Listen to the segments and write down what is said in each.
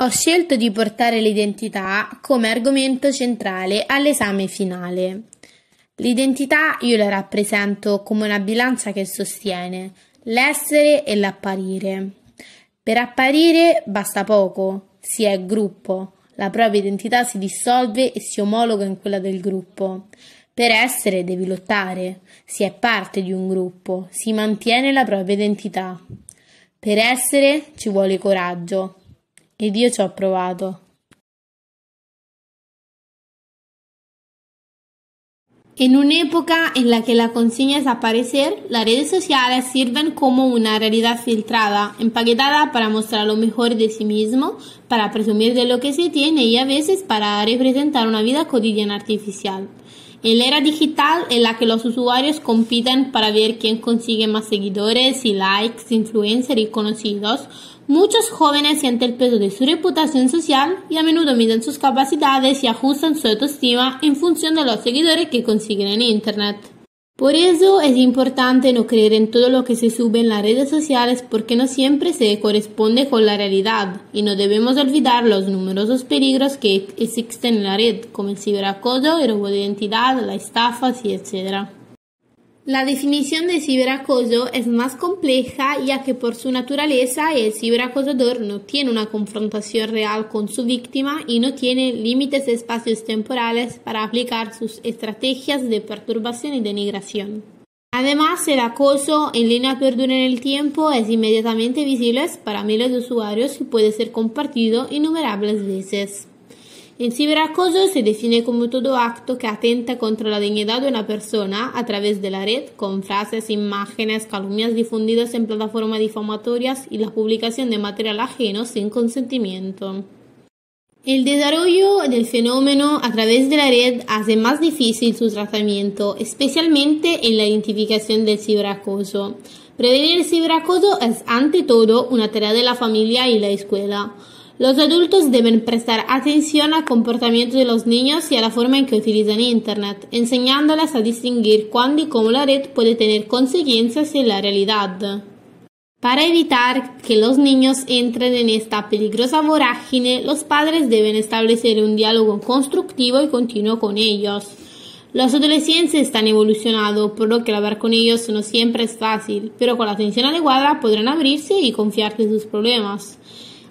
Ho scelto di portare l'identità come argomento centrale all'esame finale. L'identità io la rappresento come una bilancia che sostiene l'essere e l'apparire. Per apparire basta poco, si è gruppo, la propria identità si dissolve e si omologa in quella del gruppo. Per essere devi lottare, si è parte di un gruppo, si mantiene la propria identità. Per essere ci vuole coraggio, Ed io En una época en la que la consigna es aparecer, las redes sociales sirven como una realidad filtrada, empaquetada para mostrar lo mejor de sí mismo, para presumir de lo que se tiene y a veces para representar una vida cotidiana artificial. En la era digital en la que los usuarios compiten para ver quién consigue más seguidores y likes, influencers y conocidos, muchos jóvenes sienten el peso de su reputación social y a menudo miden sus capacidades y ajustan su autoestima en función de los seguidores que consiguen en Internet. Por eso es importante no creer en todo lo que se sube en las redes sociales porque no siempre se corresponde con la realidad y no debemos olvidar los numerosos peligros que existen en la red, como el ciberacoso, el robo de identidad, la estafas y etc. La definición de ciberacoso es más compleja ya que por su naturaleza el ciberacosador no tiene una confrontación real con su víctima y no tiene límites de espacios temporales para aplicar sus estrategias de perturbación y denigración. Además, el acoso en línea perdura en el tiempo es inmediatamente visible para miles de usuarios y puede ser compartido innumerables veces. El ciberacoso se define como todo acto que atenta contra la dignidad de una persona a través de la red, con frases, imágenes, calumnias difundidas en plataformas difamatorias y la publicación de material ajeno sin consentimiento. El desarrollo del fenómeno a través de la red hace más difícil su tratamiento, especialmente en la identificación del ciberacoso. Prevenir el ciberacoso es ante todo una tarea de la familia y la escuela. Los adultos deben prestar atención al comportamiento de los niños y a la forma en que utilizan Internet, enseñándoles a distinguir cuándo y cómo la red puede tener consecuencias en la realidad. Para evitar que los niños entren en esta peligrosa vorágine, los padres deben establecer un diálogo constructivo y continuo con ellos. Los adolescentes están evolucionando, por lo que hablar con ellos no siempre es fácil, pero con la atención adecuada podrán abrirse y confiar en sus problemas.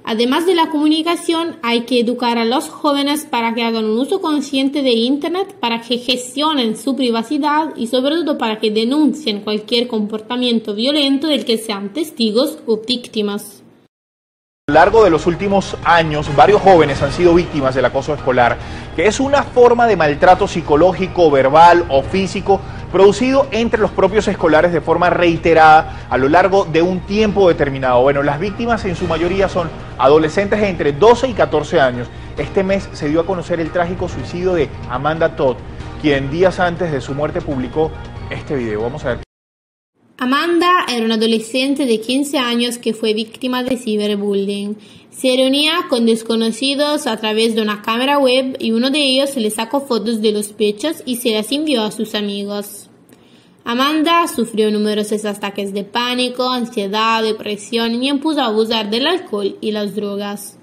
Además de la comunicación, hay que educar a los jóvenes para que hagan un uso consciente de Internet, para que gestionen su privacidad y sobre todo para que denuncien cualquier comportamiento violento del que sean testigos o víctimas. A lo largo de los últimos años, varios jóvenes han sido víctimas del acoso escolar, que es una forma de maltrato psicológico, verbal o físico producido entre los propios escolares de forma reiterada a lo largo de un tiempo determinado. Bueno, las víctimas en su mayoría son adolescentes entre 12 y 14 años. Este mes se dio a conocer el trágico suicidio de Amanda Todd, quien días antes de su muerte publicó este video. Vamos a ver. Amanda era una adolescente de 15 años que fue víctima de ciberbullying. Se reunía con desconocidos a través de una cámara web y uno de ellos le sacó fotos de los pechos y se las envió a sus amigos. Amanda sufrió numerosos ataques de pánico, ansiedad, depresión y empezó a abusar del alcohol y las drogas.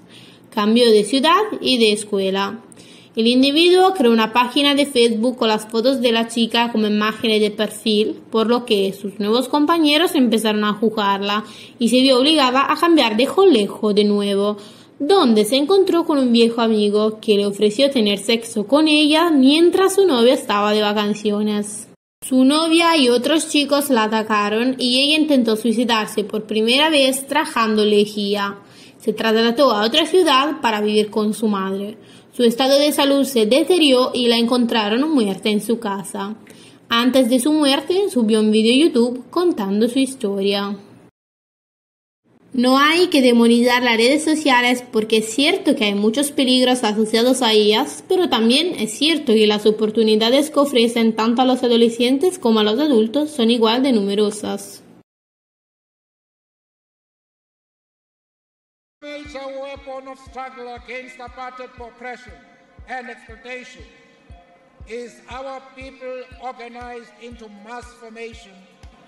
Cambió de ciudad y de escuela. El individuo creó una página de Facebook con las fotos de la chica como imágenes de perfil, por lo que sus nuevos compañeros empezaron a juzgarla y se vio obligada a cambiar de colegio de nuevo, donde se encontró con un viejo amigo que le ofreció tener sexo con ella mientras su novia estaba de vacaciones. Su novia y otros chicos la atacaron y ella intentó suicidarse por primera vez trajando lejía. Se trasladó a otra ciudad para vivir con su madre. Su estado de salud se deterioró y la encontraron muerta en su casa. Antes de su muerte subió un video YouTube contando su historia. No hay que demonizar las redes sociales porque es cierto que hay muchos peligros asociados a ellas, pero también es cierto que las oportunidades que ofrecen tanto a los adolescentes como a los adultos son igual de numerosas. tone of struggle against apartheid oppression and exploitation is our people organized into mass formation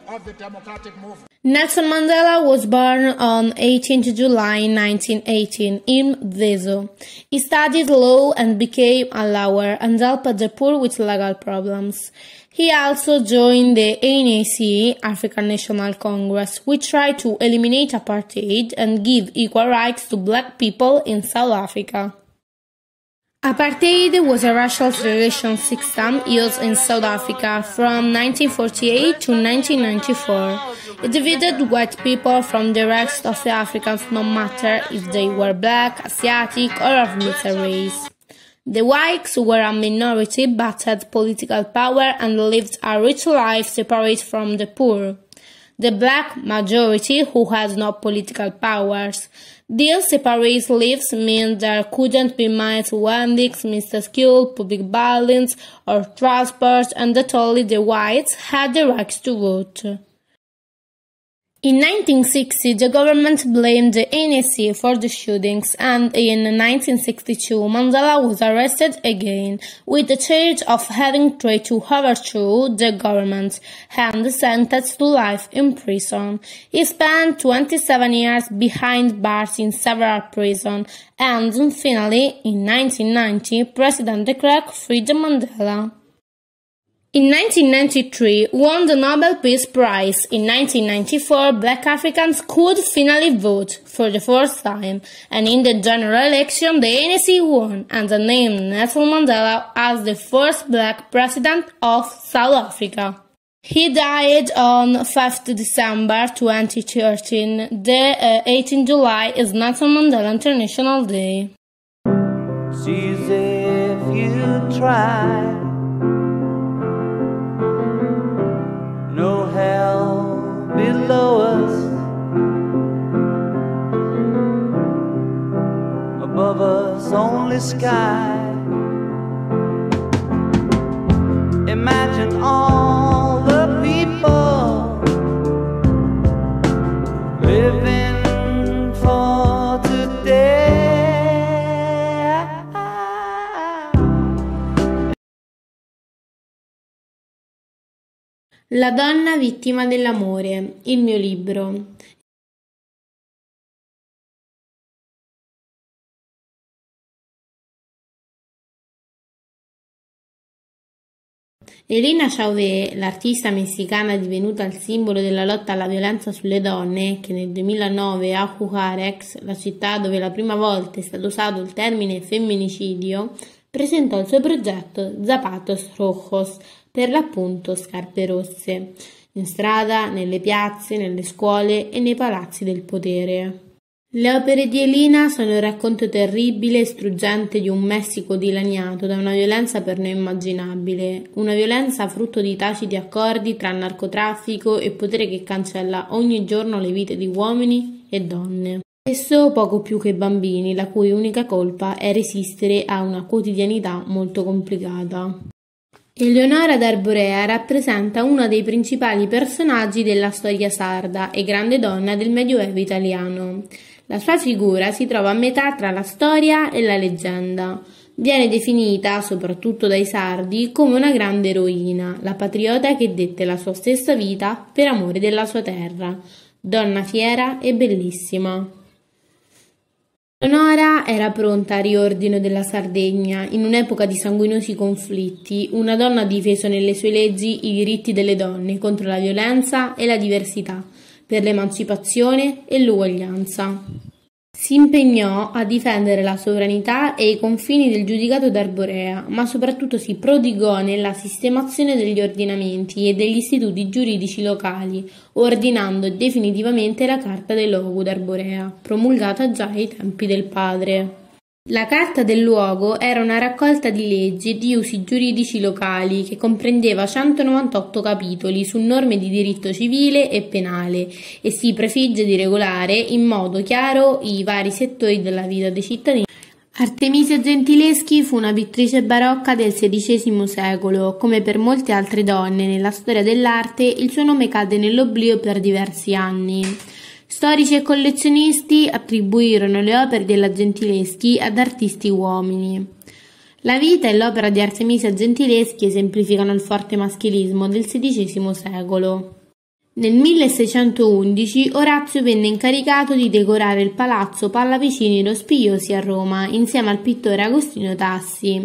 of the democratic movement. Nelson Mandela was born on 18 July 1918 in Mdezo. He studied law and became a lawyer and helped the poor with legal problems. He also joined the ANAC, African National Congress, which tried to eliminate apartheid and give equal rights to black people in South Africa. Apartheid was a racial segregation system used in South Africa from 1948 to 1994. It divided white people from the rest of the Africans no matter if they were black, Asiatic, or of mixed race. The whites were a minority but had political power and lived a rich life separate from the poor. The black majority, who had no political powers. These separate lives meant there couldn't be minds landings, minuscule public violence, or transport, and that only the whites had the right to vote. In 1960, the government blamed the NSC for the shootings, and in 1962, Mandela was arrested again with the charge of having tried to overthrow the government and sentenced to life in prison. He spent 27 years behind bars in several prisons, and finally, in 1990, President de Klerk freed Mandela. In 1993, won the Nobel Peace Prize. In 1994, black Africans could finally vote for the first time, and in the general election, the ANC won and named Nelson Mandela as the first black president of South Africa. He died on 5th December 2013. The uh, 18th July is Nelson Mandela International Day. See if you try. only sky. Imagine all the people living for today. La donna vittima dell'amore, il mio libro. Elena Chauvet, l'artista messicana divenuta il simbolo della lotta alla violenza sulle donne, che nel 2009 a Juarez, la città dove la prima volta è stato usato il termine femminicidio, presentò il suo progetto Zapatos Rojos, per l'appunto scarpe rosse, in strada, nelle piazze, nelle scuole e nei palazzi del potere. Le opere di Elina sono il racconto terribile e struggente di un Messico dilaniato da una violenza per noi immaginabile, una violenza frutto di taciti accordi tra narcotraffico e potere che cancella ogni giorno le vite di uomini e donne. Spesso poco più che bambini, la cui unica colpa è resistere a una quotidianità molto complicata. Eleonora d'Arborea rappresenta uno dei principali personaggi della storia sarda e grande donna del Medioevo italiano. La sua figura si trova a metà tra la storia e la leggenda. Viene definita, soprattutto dai sardi, come una grande eroina, la patriota che dette la sua stessa vita per amore della sua terra, donna fiera e bellissima. Sonora era pronta a riordino della Sardegna. In un'epoca di sanguinosi conflitti, una donna ha difeso nelle sue leggi i diritti delle donne contro la violenza e la diversità per l'emancipazione e l'uguaglianza. Si impegnò a difendere la sovranità e i confini del giudicato d'Arborea, ma soprattutto si prodigò nella sistemazione degli ordinamenti e degli istituti giuridici locali, ordinando definitivamente la Carta dei Logu d'Arborea, promulgata già ai tempi del padre. La Carta del luogo era una raccolta di leggi e di usi giuridici locali che comprendeva 198 capitoli su norme di diritto civile e penale e si prefigge di regolare in modo chiaro i vari settori della vita dei cittadini. Artemisia Gentileschi fu una pittrice barocca del XVI secolo. Come per molte altre donne nella storia dell'arte, il suo nome cadde nell'oblio per diversi anni. Storici e collezionisti attribuirono le opere della Gentileschi ad artisti uomini. La vita e l'opera di Artemisia Gentileschi esemplificano il forte maschilismo del XVI secolo. Nel 1611 Orazio venne incaricato di decorare il palazzo Pallavicini Rospigliosi a Roma insieme al pittore Agostino Tassi.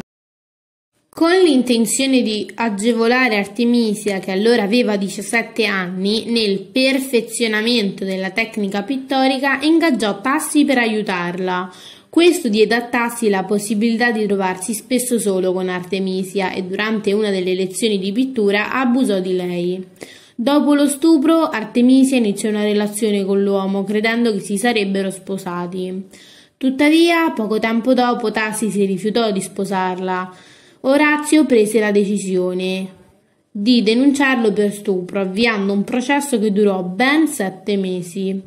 Con l'intenzione di agevolare Artemisia, che allora aveva 17 anni, nel perfezionamento della tecnica pittorica, ingaggiò Passi per aiutarla. Questo diede a Tassi la possibilità di trovarsi spesso solo con Artemisia e durante una delle lezioni di pittura abusò di lei. Dopo lo stupro, Artemisia iniziò una relazione con l'uomo, credendo che si sarebbero sposati. Tuttavia, poco tempo dopo, Tassi si rifiutò di sposarla. Orazio prese la decisione di denunciarlo per stupro, avviando un processo che durò ben sette mesi.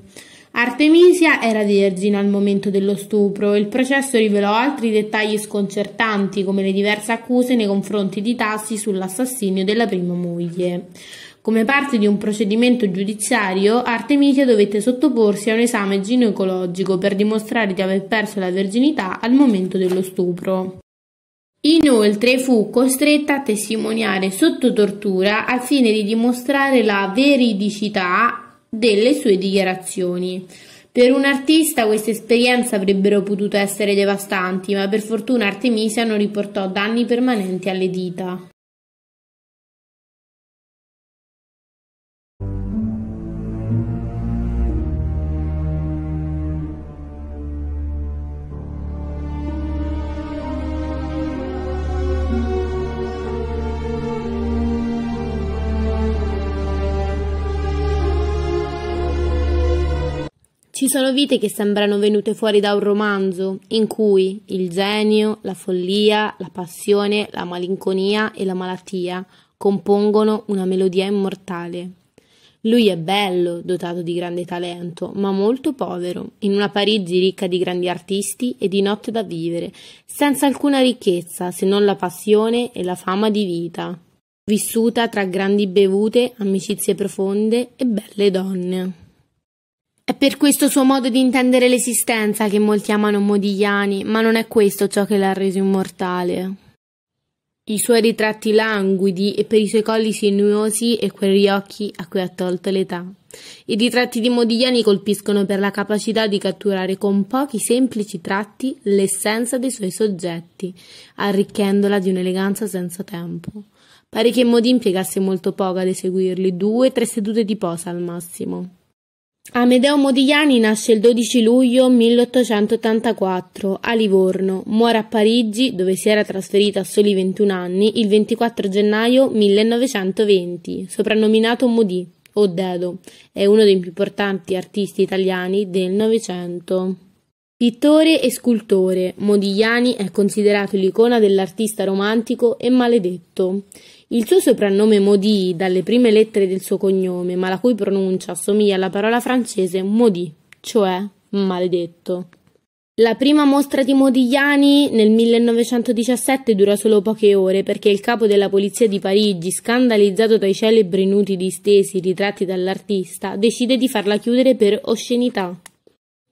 Artemisia era vergine al momento dello stupro e il processo rivelò altri dettagli sconcertanti come le diverse accuse nei confronti di Tassi sull'assassinio della prima moglie. Come parte di un procedimento giudiziario, Artemisia dovette sottoporsi a un esame ginecologico per dimostrare di aver perso la verginità al momento dello stupro. Inoltre fu costretta a testimoniare sotto tortura al fine di dimostrare la veridicità delle sue dichiarazioni. Per un artista queste esperienze avrebbero potuto essere devastanti, ma per fortuna Artemisia non riportò danni permanenti alle dita. sono vite che sembrano venute fuori da un romanzo, in cui il genio, la follia, la passione, la malinconia e la malattia compongono una melodia immortale. Lui è bello, dotato di grande talento, ma molto povero, in una Parigi ricca di grandi artisti e di notte da vivere, senza alcuna ricchezza se non la passione e la fama di vita, vissuta tra grandi bevute, amicizie profonde e belle donne. È per questo suo modo di intendere l'esistenza che molti amano Modigliani, ma non è questo ciò che l'ha reso immortale. I suoi ritratti languidi e per i suoi colli sinuosi e quegli occhi a cui ha tolto l'età. I ritratti di Modigliani colpiscono per la capacità di catturare con pochi semplici tratti l'essenza dei suoi soggetti, arricchendola di un'eleganza senza tempo. Pare che Modi impiegasse molto poco ad eseguirli, due, o tre sedute di posa al massimo. Amedeo Modigliani nasce il 12 luglio 1884 a Livorno, muore a Parigi, dove si era trasferito a soli 21 anni, il 24 gennaio 1920, soprannominato Modì o Dedo, è uno dei più importanti artisti italiani del Novecento. Pittore e scultore, Modigliani è considerato l'icona dell'artista romantico e maledetto. Il suo soprannome Modi dalle prime lettere del suo cognome, ma la cui pronuncia assomiglia alla parola francese Maudit, cioè maledetto. La prima mostra di Modigliani nel 1917 dura solo poche ore perché il capo della polizia di Parigi, scandalizzato dai celebri nudi distesi ritratti dall'artista, decide di farla chiudere per oscenità.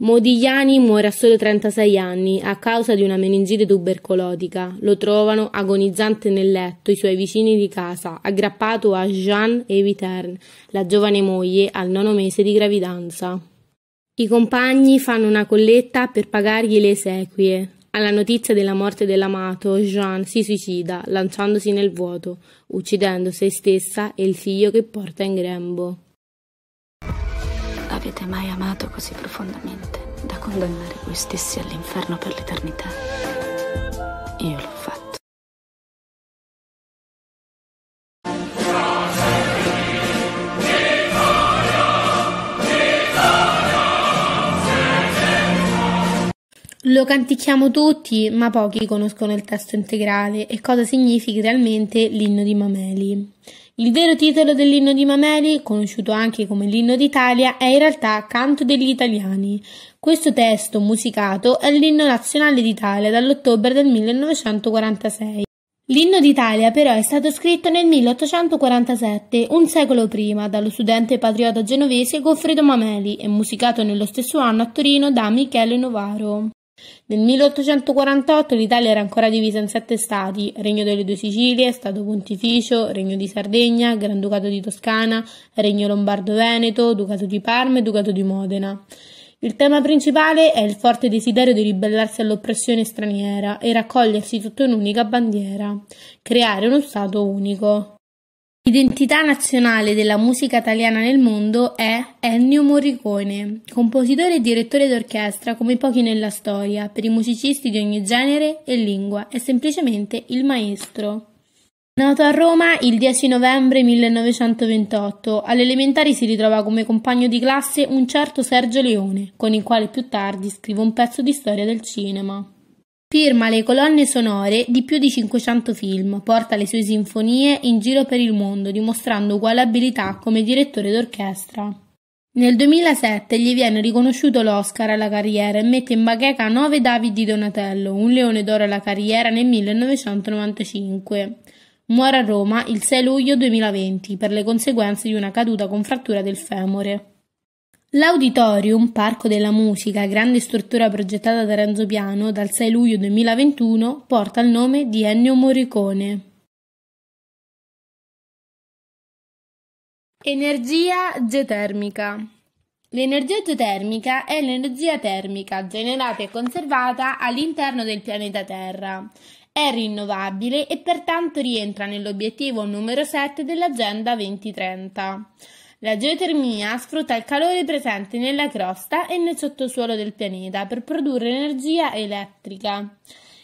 Modigliani muore a solo 36 anni a causa di una meningite tubercolotica. Lo trovano agonizzante nel letto i suoi vicini di casa, aggrappato a Jeanne Eviterne, la giovane moglie, al nono mese di gravidanza. I compagni fanno una colletta per pagargli le esequie. Alla notizia della morte dell'amato, Jeanne si suicida lanciandosi nel vuoto, uccidendo se stessa e il figlio che porta in grembo avete mai amato così profondamente da condannare voi stessi all'inferno per l'eternità. Io l'ho fatto. Lo cantichiamo tutti, ma pochi conoscono il testo integrale e cosa significa realmente l'inno di Mameli. Il vero titolo dell'inno di Mameli, conosciuto anche come l'inno d'Italia, è in realtà Canto degli Italiani. Questo testo musicato è l'inno nazionale d'Italia dall'ottobre del 1946. L'inno d'Italia però è stato scritto nel 1847, un secolo prima, dallo studente patriota genovese Goffredo Mameli e musicato nello stesso anno a Torino da Michele Novaro. Nel 1848 l'Italia era ancora divisa in sette stati, Regno delle Due Sicilie, Stato Pontificio, Regno di Sardegna, Granducato di Toscana, Regno Lombardo-Veneto, Ducato di Parma e Ducato di Modena. Il tema principale è il forte desiderio di ribellarsi all'oppressione straniera e raccogliersi sotto un'unica bandiera, creare uno Stato unico. L'identità nazionale della musica italiana nel mondo è Ennio Morricone, compositore e direttore d'orchestra come pochi nella storia, per i musicisti di ogni genere e lingua, è semplicemente il maestro. Nato a Roma il 10 novembre 1928, all'elementare si ritrova come compagno di classe un certo Sergio Leone, con il quale più tardi scrive un pezzo di storia del cinema. Firma le colonne sonore di più di 500 film, porta le sue sinfonie in giro per il mondo, dimostrando uguale abilità come direttore d'orchestra. Nel 2007 gli viene riconosciuto l'Oscar alla carriera e mette in bacheca 9 David di Donatello, un leone d'oro alla carriera nel 1995. Muore a Roma il 6 luglio 2020 per le conseguenze di una caduta con frattura del femore. L'Auditorium, Parco della Musica, grande struttura progettata da Renzo Piano dal 6 luglio 2021, porta il nome di Ennio Morricone. Energia geotermica. L'energia geotermica è l'energia termica generata e conservata all'interno del pianeta Terra. È rinnovabile e pertanto rientra nell'obiettivo numero 7 dell'Agenda 2030. La geotermia sfrutta il calore presente nella crosta e nel sottosuolo del pianeta per produrre energia elettrica.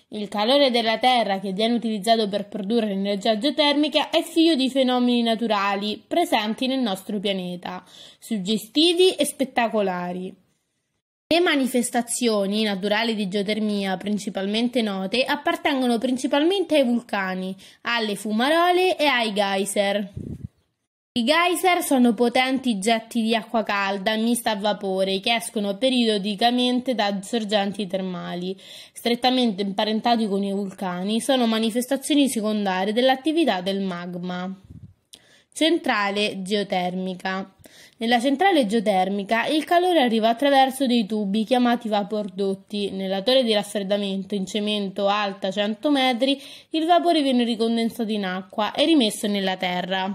Il calore della Terra che viene utilizzato per produrre energia geotermica è figlio di fenomeni naturali presenti nel nostro pianeta, suggestivi e spettacolari. Le manifestazioni naturali di geotermia principalmente note appartengono principalmente ai vulcani, alle fumarole e ai geyser. I geyser sono potenti getti di acqua calda mista a vapore che escono periodicamente da sorgenti termali. Strettamente imparentati con i vulcani, sono manifestazioni secondarie dell'attività del magma. Centrale geotermica. Nella centrale geotermica il calore arriva attraverso dei tubi chiamati vapordotti. Nella torre di raffreddamento in cemento alta 100 metri, il vapore viene ricondensato in acqua e rimesso nella terra.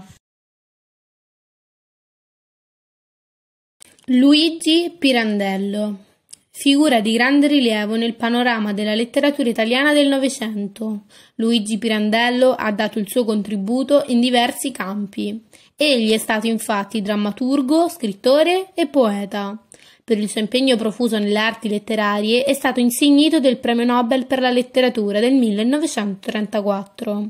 Luigi Pirandello. Figura di grande rilievo nel panorama della letteratura italiana del Novecento, Luigi Pirandello ha dato il suo contributo in diversi campi. Egli è stato infatti drammaturgo, scrittore e poeta. Per il suo impegno profuso nelle arti letterarie è stato insignito del Premio Nobel per la letteratura del 1934.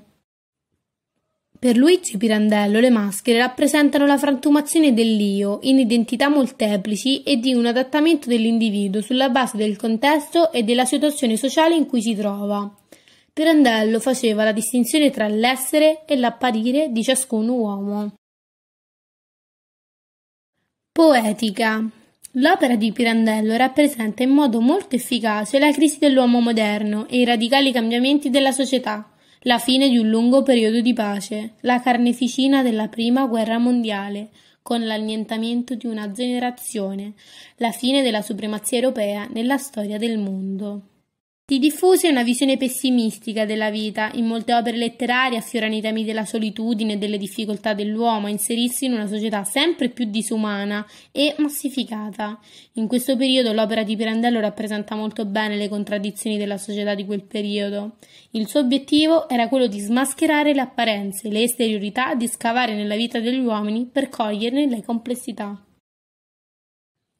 Per Luigi Pirandello le maschere rappresentano la frantumazione dell'io in identità molteplici e di un adattamento dell'individuo sulla base del contesto e della situazione sociale in cui si trova. Pirandello faceva la distinzione tra l'essere e l'apparire di ciascun uomo. Poetica. L'opera di Pirandello rappresenta in modo molto efficace la crisi dell'uomo moderno e i radicali cambiamenti della società la fine di un lungo periodo di pace, la carneficina della prima guerra mondiale, con l'annientamento di una generazione, la fine della supremazia europea nella storia del mondo. Di diffusa una visione pessimistica della vita, in molte opere letterarie affiorano i temi della solitudine e delle difficoltà dell'uomo a inserirsi in una società sempre più disumana e massificata. In questo periodo l'opera di Pirandello rappresenta molto bene le contraddizioni della società di quel periodo. Il suo obiettivo era quello di smascherare le apparenze, le esteriorità, di scavare nella vita degli uomini per coglierne le complessità.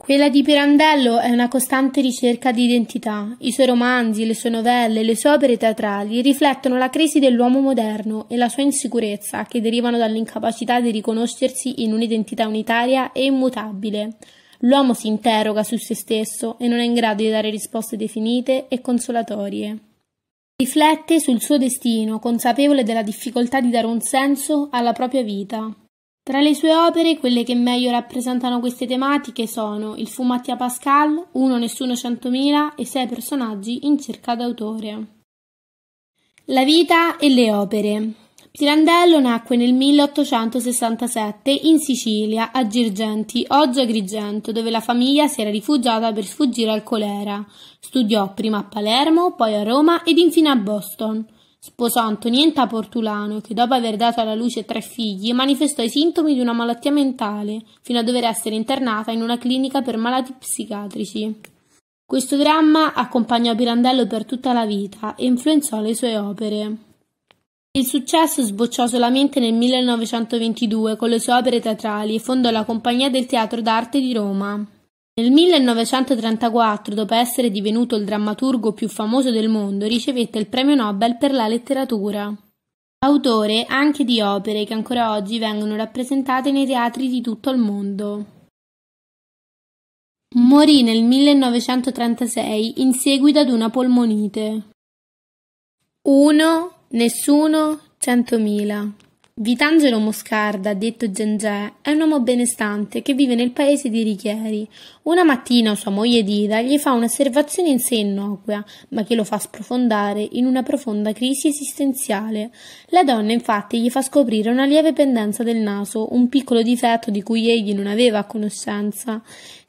Quella di Pirandello è una costante ricerca di identità. I suoi romanzi, le sue novelle, le sue opere teatrali riflettono la crisi dell'uomo moderno e la sua insicurezza che derivano dall'incapacità di riconoscersi in un'identità unitaria e immutabile. L'uomo si interroga su se stesso e non è in grado di dare risposte definite e consolatorie. Riflette sul suo destino, consapevole della difficoltà di dare un senso alla propria vita. Tra le sue opere quelle che meglio rappresentano queste tematiche sono Il fu Mattia Pascal, Uno nessuno centomila e Sei personaggi in cerca d'autore. La vita e le opere. Pirandello nacque nel 1867 in Sicilia, a Girgenti, oggi Agrigento, dove la famiglia si era rifugiata per sfuggire al colera. Studiò prima a Palermo, poi a Roma ed infine a Boston. Sposò Antonietta Portulano che, dopo aver dato alla luce tre figli, manifestò i sintomi di una malattia mentale, fino a dover essere internata in una clinica per malati psichiatrici. Questo dramma accompagnò Pirandello per tutta la vita e influenzò le sue opere. Il successo sbocciò solamente nel 1922 con le sue opere teatrali e fondò la Compagnia del Teatro d'Arte di Roma. Nel 1934, dopo essere divenuto il drammaturgo più famoso del mondo, ricevette il Premio Nobel per la letteratura. Autore anche di opere che ancora oggi vengono rappresentate nei teatri di tutto il mondo. Morì nel 1936 in seguito ad una polmonite. 1. Nessuno. 100.000. Vitangelo Moscarda, detto Gengè, è un uomo benestante che vive nel paese di Richieri. Una mattina sua moglie Dida gli fa un'osservazione in sé innocua, ma che lo fa sprofondare in una profonda crisi esistenziale. La donna infatti gli fa scoprire una lieve pendenza del naso, un piccolo difetto di cui egli non aveva conoscenza.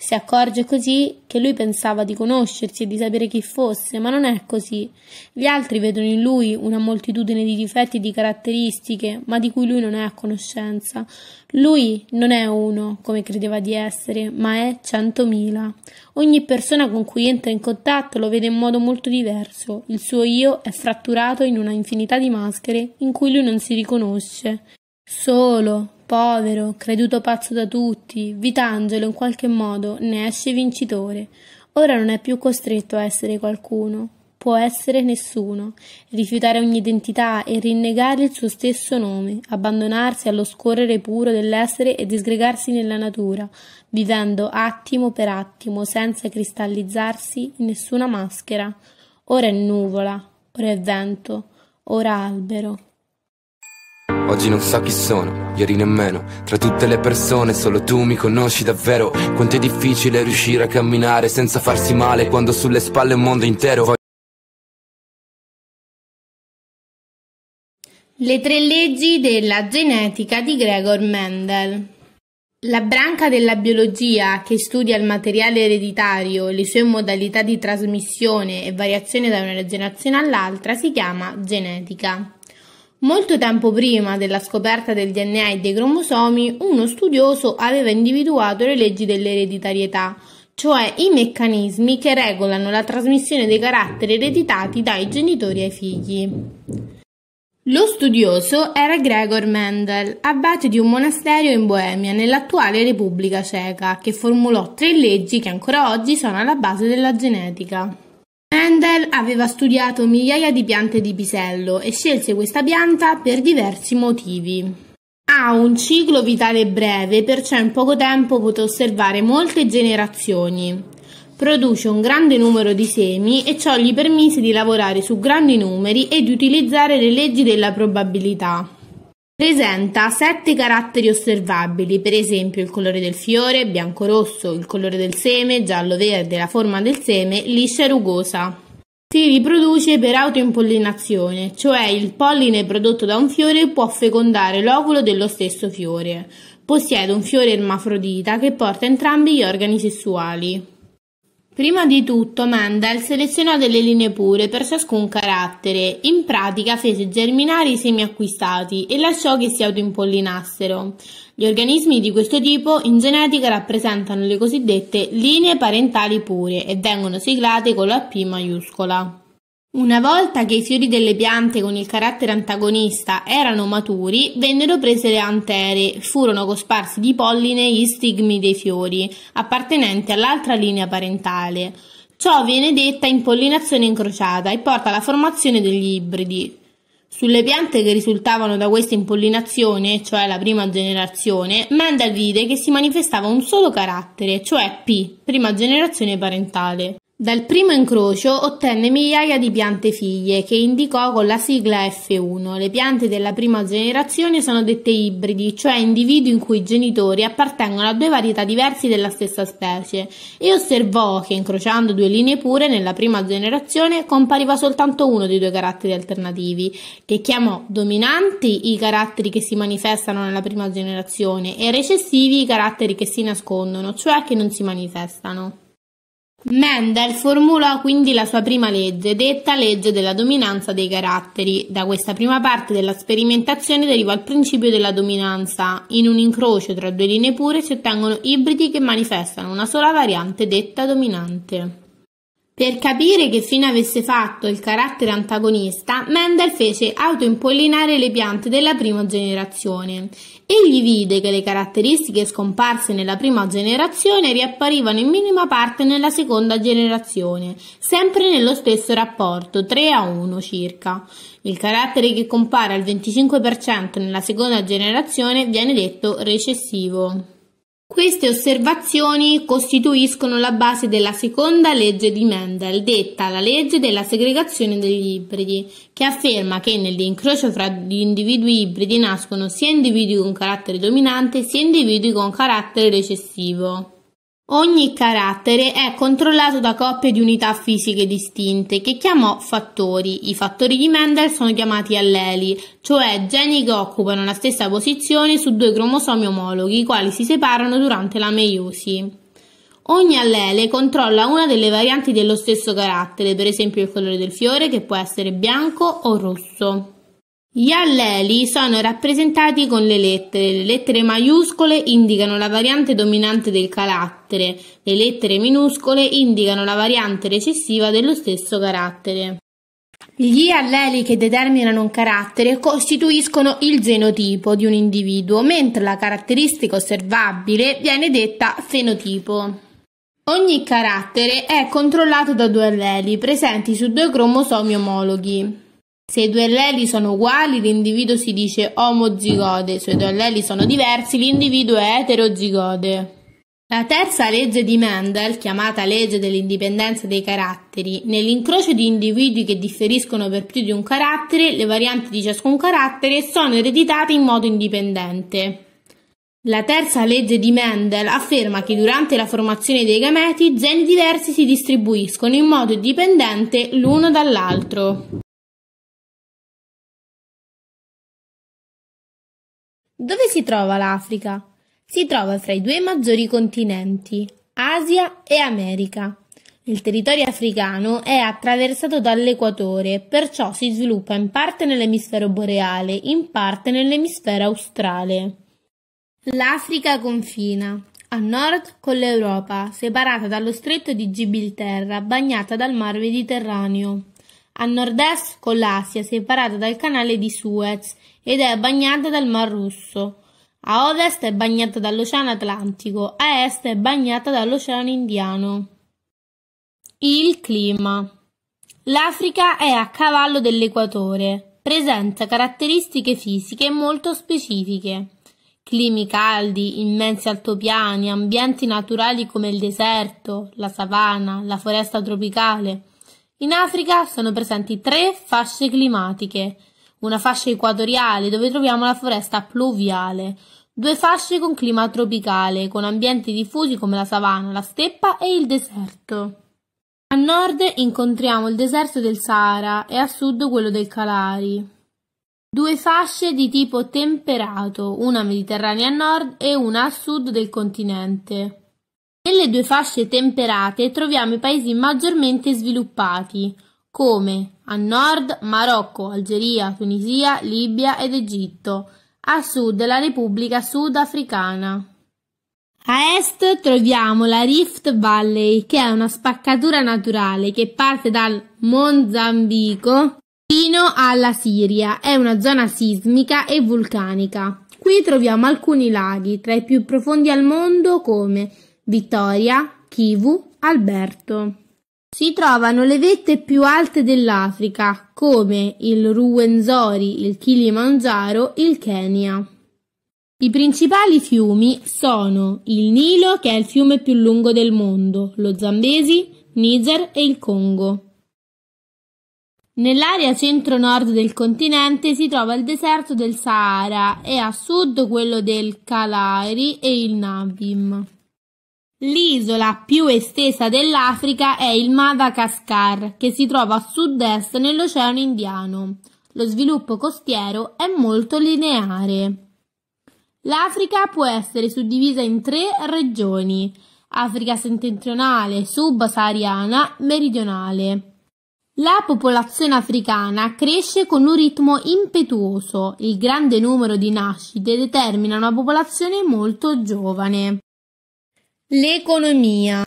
Si accorge così che lui pensava di conoscersi e di sapere chi fosse, ma non è così. Gli altri vedono in lui una moltitudine di difetti e di caratteristiche, ma di cui lui non è a conoscenza. Lui non è uno, come credeva di essere, ma è centomila. Ogni persona con cui entra in contatto lo vede in modo molto diverso. Il suo io è fratturato in una infinità di maschere in cui lui non si riconosce. Solo Povero, creduto pazzo da tutti, Vitangelo in qualche modo ne esce vincitore. Ora non è più costretto a essere qualcuno, può essere nessuno, rifiutare ogni identità e rinnegare il suo stesso nome, abbandonarsi allo scorrere puro dell'essere e disgregarsi nella natura, vivendo attimo per attimo senza cristallizzarsi in nessuna maschera. Ora è nuvola, ora è vento, ora albero. Oggi non so chi sono, ieri nemmeno Tra tutte le persone solo tu mi conosci davvero Quanto è difficile riuscire a camminare senza farsi male Quando sulle spalle un mondo intero Le tre leggi della genetica di Gregor Mendel la branca della biologia che studia il materiale ereditario, le sue modalità di trasmissione e variazione da una generazione all'altra si chiama genetica. Molto tempo prima della scoperta del DNA e dei cromosomi, uno studioso aveva individuato le leggi dell'ereditarietà, cioè i meccanismi che regolano la trasmissione dei caratteri ereditati dai genitori ai figli. Lo studioso era Gregor Mendel, abate di un monastero in Boemia, nell'attuale Repubblica Ceca, che formulò tre leggi che ancora oggi sono alla base della genetica. Handel aveva studiato migliaia di piante di pisello e scelse questa pianta per diversi motivi. Ha un ciclo vitale breve, perciò in poco tempo poté osservare molte generazioni. Produce un grande numero di semi e ciò gli permise di lavorare su grandi numeri e di utilizzare le leggi della probabilità. Presenta sette caratteri osservabili, per esempio il colore del fiore, bianco-rosso, il colore del seme, giallo-verde, la forma del seme, liscia e rugosa. Si riproduce per autoimpollinazione, cioè il polline prodotto da un fiore può fecondare l'ovulo dello stesso fiore. Possiede un fiore ermafrodita che porta entrambi gli organi sessuali. Prima di tutto Mendel selezionò delle linee pure per ciascun carattere, in pratica fece germinare i semi acquistati e lasciò che si autoimpollinassero. Gli organismi di questo tipo in genetica rappresentano le cosiddette linee parentali pure e vengono siglate con la P maiuscola. Una volta che i fiori delle piante con il carattere antagonista erano maturi, vennero prese le antere e furono cosparsi di polline gli stigmi dei fiori, appartenenti all'altra linea parentale. Ciò viene detta impollinazione incrociata e porta alla formazione degli ibridi, sulle piante che risultavano da questa impollinazione, cioè la prima generazione, Mendel vide che si manifestava un solo carattere, cioè P, prima generazione parentale. Dal primo incrocio ottenne migliaia di piante figlie, che indicò con la sigla F1. Le piante della prima generazione sono dette ibridi, cioè individui in cui i genitori appartengono a due varietà diversi della stessa specie, e osservò che incrociando due linee pure nella prima generazione compariva soltanto uno dei due caratteri alternativi, che chiamò dominanti i caratteri che si manifestano nella prima generazione e recessivi i caratteri che si nascondono, cioè che non si manifestano. Mendel formulò quindi la sua prima legge, detta legge della dominanza dei caratteri. Da questa prima parte della sperimentazione deriva il principio della dominanza. In un incrocio tra due linee pure si ottengono ibridi che manifestano una sola variante detta dominante. Per capire che fine avesse fatto il carattere antagonista, Mendel fece autoimpollinare le piante della prima generazione. Egli vide che le caratteristiche scomparse nella prima generazione riapparivano in minima parte nella seconda generazione, sempre nello stesso rapporto, 3 a 1 circa. Il carattere che compare al 25% nella seconda generazione viene detto recessivo. Queste osservazioni costituiscono la base della seconda legge di Mendel, detta la legge della segregazione degli ibridi, che afferma che nell'incrocio fra gli individui ibridi nascono sia individui con carattere dominante sia individui con carattere recessivo. Ogni carattere è controllato da coppie di unità fisiche distinte, che chiamò fattori. I fattori di Mendel sono chiamati alleli, cioè geni che occupano la stessa posizione su due cromosomi omologhi, i quali si separano durante la meiosi. Ogni allele controlla una delle varianti dello stesso carattere, per esempio il colore del fiore, che può essere bianco o rosso. Gli alleli sono rappresentati con le lettere. Le lettere maiuscole indicano la variante dominante del carattere, le lettere minuscole indicano la variante recessiva dello stesso carattere. Gli alleli che determinano un carattere costituiscono il genotipo di un individuo, mentre la caratteristica osservabile viene detta fenotipo. Ogni carattere è controllato da due alleli presenti su due cromosomi omologhi. Se i due alleli sono uguali, l'individuo si dice omozigode, se i due alleli sono diversi, l'individuo è eterozigode. La terza legge di Mendel, chiamata legge dell'indipendenza dei caratteri, nell'incrocio di individui che differiscono per più di un carattere, le varianti di ciascun carattere sono ereditate in modo indipendente. La terza legge di Mendel afferma che durante la formazione dei gameti geni diversi si distribuiscono in modo indipendente l'uno dall'altro. Dove si trova l'Africa? Si trova fra i due maggiori continenti, Asia e America. Il territorio africano è attraversato dall'equatore, perciò si sviluppa in parte nell'emisfero boreale, in parte nell'emisfero australe. L'Africa confina a nord con l'Europa, separata dallo stretto di Gibilterra, bagnata dal mar Mediterraneo, a nord-est con l'Asia, separata dal canale di Suez ed è bagnata dal Mar Rosso. A ovest è bagnata dall'Oceano Atlantico, a est è bagnata dall'Oceano Indiano. Il clima. L'Africa è a cavallo dell'equatore, presenta caratteristiche fisiche molto specifiche. Climi caldi, immensi altopiani, ambienti naturali come il deserto, la savana, la foresta tropicale. In Africa sono presenti tre fasce climatiche, una fascia equatoriale dove troviamo la foresta pluviale, due fasce con clima tropicale, con ambienti diffusi come la savana, la steppa e il deserto. A nord incontriamo il deserto del Sahara e a sud quello del Calari. Due fasce di tipo temperato, una mediterranea a nord e una a sud del continente. Nelle due fasce temperate troviamo i paesi maggiormente sviluppati, come a nord Marocco, Algeria, Tunisia, Libia ed Egitto, a sud la Repubblica Sudafricana. A est troviamo la Rift Valley, che è una spaccatura naturale che parte dal Mozambico fino alla Siria. È una zona sismica e vulcanica. Qui troviamo alcuni laghi, tra i più profondi al mondo, come Vittoria, Kivu, Alberto. Si trovano le vette più alte dell'Africa, come il Ruwenzori, il Kilimanjaro, il Kenya. I principali fiumi sono il Nilo, che è il fiume più lungo del mondo, lo Zambesi, Niger e il Congo. Nell'area centro-nord del continente si trova il deserto del Sahara e a sud quello del Kalahari e il Nabim. L'isola più estesa dell'Africa è il Madagascar, che si trova a sud-est nell'Oceano Indiano. Lo sviluppo costiero è molto lineare. L'Africa può essere suddivisa in tre regioni: Africa settentrionale, subsahariana, meridionale. La popolazione africana cresce con un ritmo impetuoso, il grande numero di nascite determina una popolazione molto giovane. L'economia.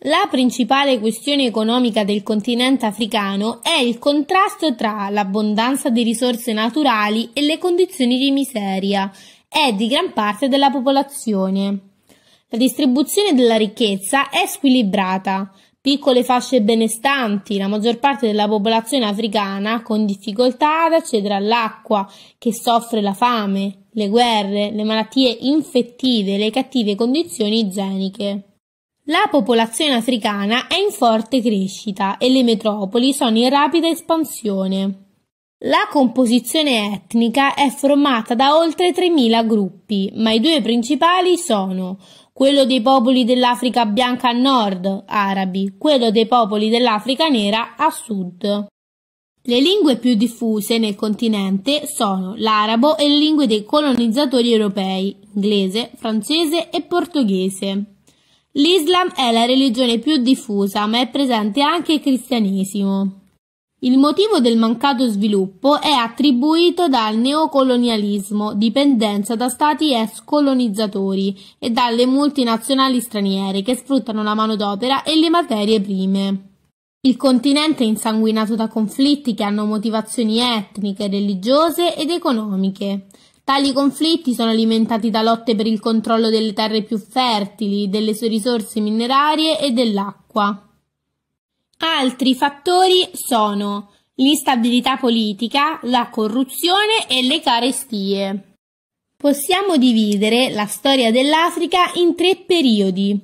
La principale questione economica del continente africano è il contrasto tra l'abbondanza di risorse naturali e le condizioni di miseria e di gran parte della popolazione. La distribuzione della ricchezza è squilibrata, piccole fasce benestanti, la maggior parte della popolazione africana con difficoltà ad accedere all'acqua, che soffre la fame, le guerre, le malattie infettive, le cattive condizioni igieniche. La popolazione africana è in forte crescita e le metropoli sono in rapida espansione. La composizione etnica è formata da oltre 3.000 gruppi, ma i due principali sono quello dei popoli dell'Africa bianca a nord, arabi, quello dei popoli dell'Africa nera a sud. Le lingue più diffuse nel continente sono l'arabo e le lingue dei colonizzatori europei, inglese, francese e portoghese. L'Islam è la religione più diffusa, ma è presente anche il cristianesimo. Il motivo del mancato sviluppo è attribuito dal neocolonialismo, dipendenza da stati ex colonizzatori e dalle multinazionali straniere che sfruttano la manodopera e le materie prime. Il continente è insanguinato da conflitti che hanno motivazioni etniche, religiose ed economiche. Tali conflitti sono alimentati da lotte per il controllo delle terre più fertili, delle sue risorse minerarie e dell'acqua. Altri fattori sono l'instabilità politica, la corruzione e le carestie. Possiamo dividere la storia dell'Africa in tre periodi.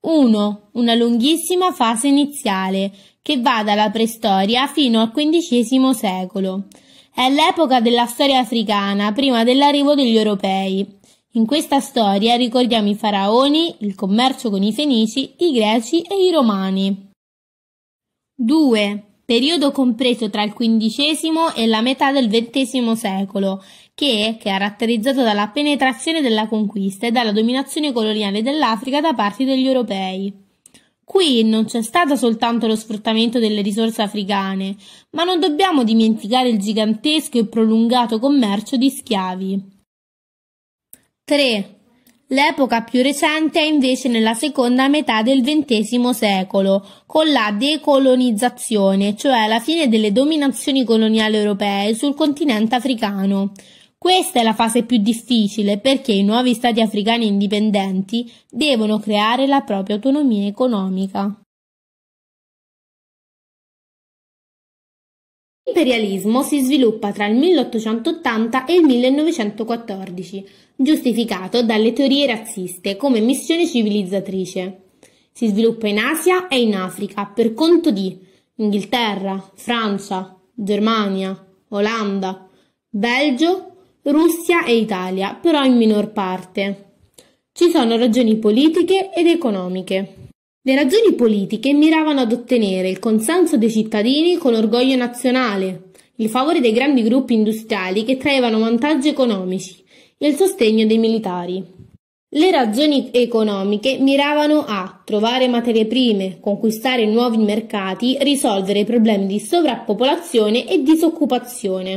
1. Una lunghissima fase iniziale, che va dalla preistoria fino al XV secolo. È l'epoca della storia africana, prima dell'arrivo degli europei. In questa storia ricordiamo i faraoni, il commercio con i fenici, i greci e i romani. 2. Periodo compreso tra il XV e la metà del XX secolo, che è caratterizzato dalla penetrazione della conquista e dalla dominazione coloniale dell'Africa da parte degli europei. Qui non c'è stato soltanto lo sfruttamento delle risorse africane, ma non dobbiamo dimenticare il gigantesco e prolungato commercio di schiavi. 3. L'epoca più recente è invece nella seconda metà del XX secolo, con la decolonizzazione, cioè la fine delle dominazioni coloniali europee sul continente africano. Questa è la fase più difficile perché i nuovi stati africani indipendenti devono creare la propria autonomia economica. L'imperialismo si sviluppa tra il 1880 e il 1914, giustificato dalle teorie razziste come missione civilizzatrice. Si sviluppa in Asia e in Africa per conto di Inghilterra, Francia, Germania, Olanda, Belgio, Russia e Italia, però in minor parte. Ci sono ragioni politiche ed economiche. Le ragioni politiche miravano ad ottenere il consenso dei cittadini con orgoglio nazionale, il favore dei grandi gruppi industriali che traevano vantaggi economici e il sostegno dei militari. Le ragioni economiche miravano a trovare materie prime, conquistare nuovi mercati, risolvere i problemi di sovrappopolazione e disoccupazione.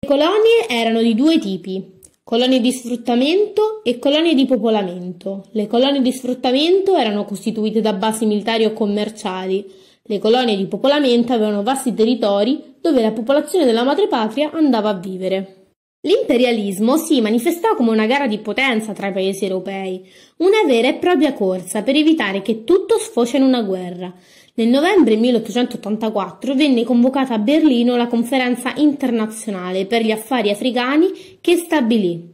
Le colonie erano di due tipi. Colonie di sfruttamento e colonie di popolamento. Le colonie di sfruttamento erano costituite da basi militari o commerciali. Le colonie di popolamento avevano vasti territori dove la popolazione della madrepatria andava a vivere. L'imperialismo si manifestò come una gara di potenza tra i paesi europei, una vera e propria corsa per evitare che tutto sfocia in una guerra, nel novembre 1884 venne convocata a Berlino la conferenza internazionale per gli affari africani che stabilì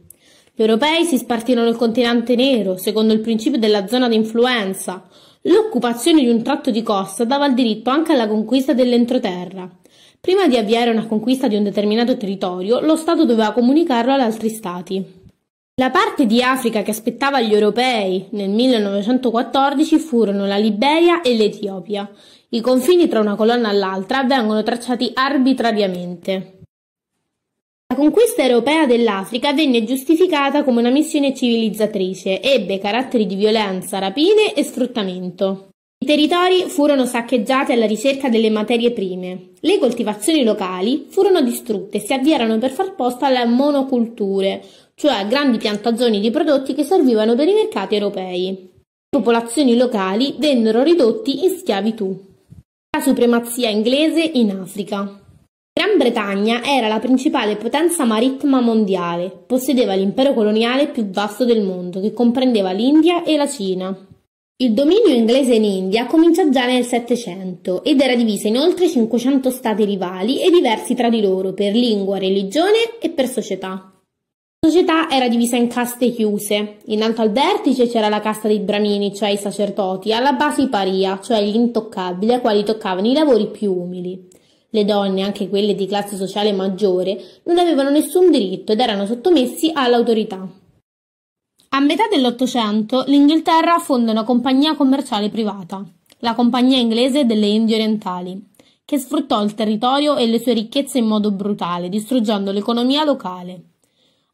gli europei si spartirono il continente nero secondo il principio della zona di influenza. L'occupazione di un tratto di costa dava il diritto anche alla conquista dell'entroterra. Prima di avviare una conquista di un determinato territorio, lo Stato doveva comunicarlo ad altri Stati. La parte di Africa che aspettava gli europei nel 1914 furono la Liberia e l'Etiopia. I confini tra una colonna e l'altra vengono tracciati arbitrariamente. La conquista europea dell'Africa venne giustificata come una missione civilizzatrice, ebbe caratteri di violenza, rapine e sfruttamento. I territori furono saccheggiati alla ricerca delle materie prime, le coltivazioni locali furono distrutte e si avviarono per far posto alle monoculture, cioè grandi piantagioni di prodotti che servivano per i mercati europei. Le popolazioni locali vennero ridotti in schiavitù. La supremazia inglese in Africa. Gran Bretagna era la principale potenza marittima mondiale, possedeva l'impero coloniale più vasto del mondo, che comprendeva l'India e la Cina. Il dominio inglese in India comincia già nel Settecento ed era divisa in oltre 500 stati rivali e diversi tra di loro per lingua, religione e per società. La società era divisa in caste chiuse. In alto al vertice c'era la casta dei bramini, cioè i sacerdoti, alla base i paria, cioè gli intoccabili, ai quali toccavano i lavori più umili. Le donne, anche quelle di classe sociale maggiore, non avevano nessun diritto ed erano sottomessi all'autorità. A metà dell'Ottocento l'Inghilterra fonda una compagnia commerciale privata, la Compagnia inglese delle Indie Orientali, che sfruttò il territorio e le sue ricchezze in modo brutale, distruggendo l'economia locale.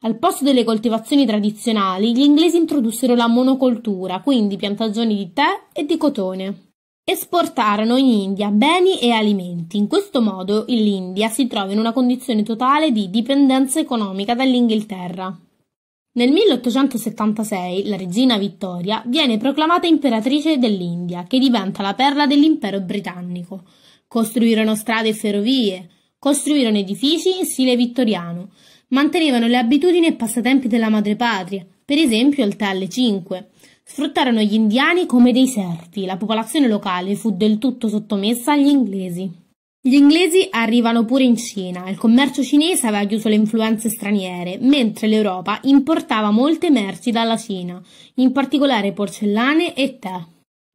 Al posto delle coltivazioni tradizionali, gli inglesi introdussero la monocoltura, quindi piantagioni di tè e di cotone. Esportarono in India beni e alimenti. In questo modo l'India si trova in una condizione totale di dipendenza economica dall'Inghilterra. Nel 1876 la regina Vittoria viene proclamata imperatrice dell'India, che diventa la perla dell'impero britannico. Costruirono strade e ferrovie, costruirono edifici in stile vittoriano, mantenevano le abitudini e passatempi della madrepatria, per esempio il TL5. Sfruttarono gli indiani come dei servi, la popolazione locale fu del tutto sottomessa agli inglesi. Gli inglesi arrivano pure in Cina, il commercio cinese aveva chiuso le influenze straniere, mentre l'Europa importava molte merci dalla Cina, in particolare porcellane e tè.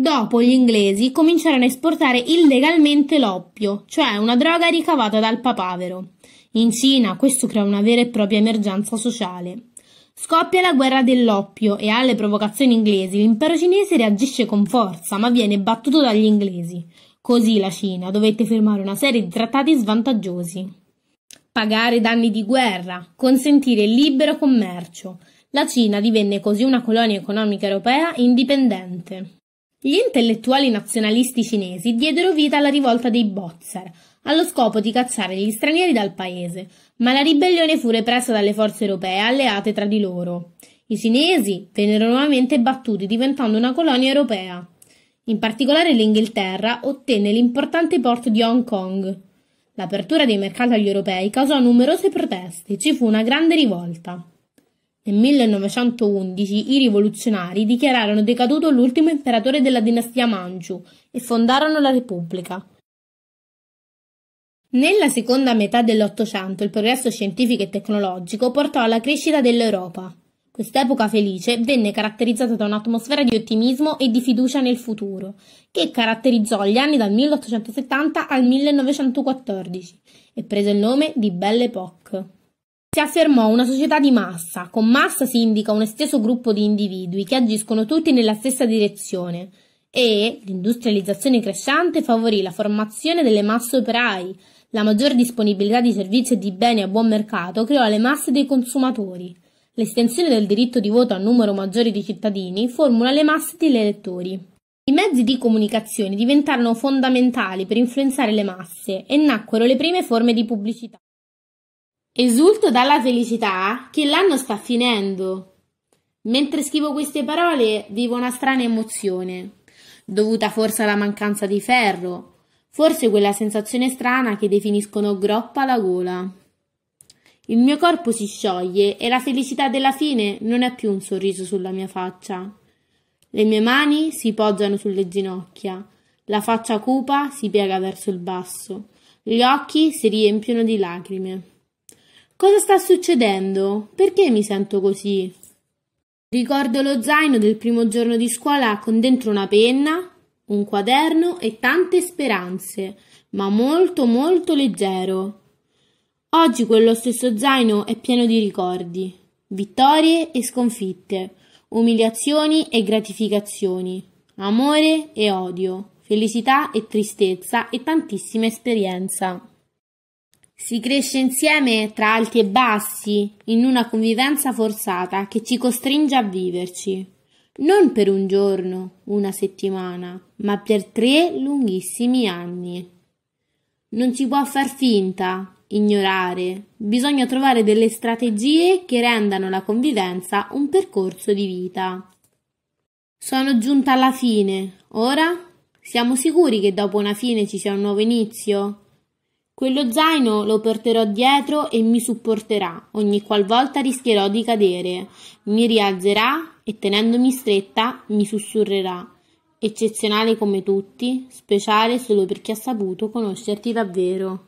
Dopo gli inglesi cominciarono a esportare illegalmente l'oppio, cioè una droga ricavata dal papavero. In Cina questo crea una vera e propria emergenza sociale. Scoppia la guerra dell'oppio e alle provocazioni inglesi l'impero cinese reagisce con forza, ma viene battuto dagli inglesi. Così la Cina dovette firmare una serie di trattati svantaggiosi. Pagare danni di guerra, consentire il libero commercio. La Cina divenne così una colonia economica europea indipendente. Gli intellettuali nazionalisti cinesi diedero vita alla rivolta dei Bozzer, allo scopo di cacciare gli stranieri dal paese, ma la ribellione fu repressa dalle forze europee alleate tra di loro. I cinesi vennero nuovamente battuti diventando una colonia europea. In particolare l'Inghilterra ottenne l'importante porto di Hong Kong. L'apertura dei mercati agli europei causò numerose proteste e ci fu una grande rivolta. Nel 1911 i rivoluzionari dichiararono decaduto l'ultimo imperatore della dinastia Manchu e fondarono la Repubblica. Nella seconda metà dell'Ottocento il progresso scientifico e tecnologico portò alla crescita dell'Europa. Quest'epoca felice venne caratterizzata da un'atmosfera di ottimismo e di fiducia nel futuro, che caratterizzò gli anni dal 1870 al 1914 e prese il nome di Belle Époque. Si affermò una società di massa, con massa si indica un esteso gruppo di individui che agiscono tutti nella stessa direzione, e l'industrializzazione crescente favorì la formazione delle masse operai, la maggiore disponibilità di servizi e di beni a buon mercato creò le masse dei consumatori. L'estensione del diritto di voto a numero maggiore di cittadini formula le masse degli elettori. I mezzi di comunicazione diventarono fondamentali per influenzare le masse e nacquero le prime forme di pubblicità. Esulto dalla felicità che l'anno sta finendo. Mentre scrivo queste parole vivo una strana emozione, dovuta forse alla mancanza di ferro, forse quella sensazione strana che definiscono groppa alla gola. Il mio corpo si scioglie e la felicità della fine non è più un sorriso sulla mia faccia. Le mie mani si poggiano sulle ginocchia, la faccia cupa si piega verso il basso, gli occhi si riempiono di lacrime. Cosa sta succedendo? Perché mi sento così? Ricordo lo zaino del primo giorno di scuola con dentro una penna, un quaderno e tante speranze, ma molto molto leggero. Oggi quello stesso zaino è pieno di ricordi, vittorie e sconfitte, umiliazioni e gratificazioni, amore e odio, felicità e tristezza e tantissima esperienza. Si cresce insieme tra alti e bassi, in una convivenza forzata che ci costringe a viverci non per un giorno, una settimana, ma per tre lunghissimi anni. Non si può far finta, ignorare, bisogna trovare delle strategie che rendano la convivenza un percorso di vita. Sono giunta alla fine, ora? Siamo sicuri che dopo una fine ci sia un nuovo inizio? Quello zaino lo porterò dietro e mi supporterà ogni qualvolta rischierò di cadere, mi rialzerà e tenendomi stretta mi sussurrerà, eccezionale come tutti, speciale solo per chi ha saputo conoscerti davvero.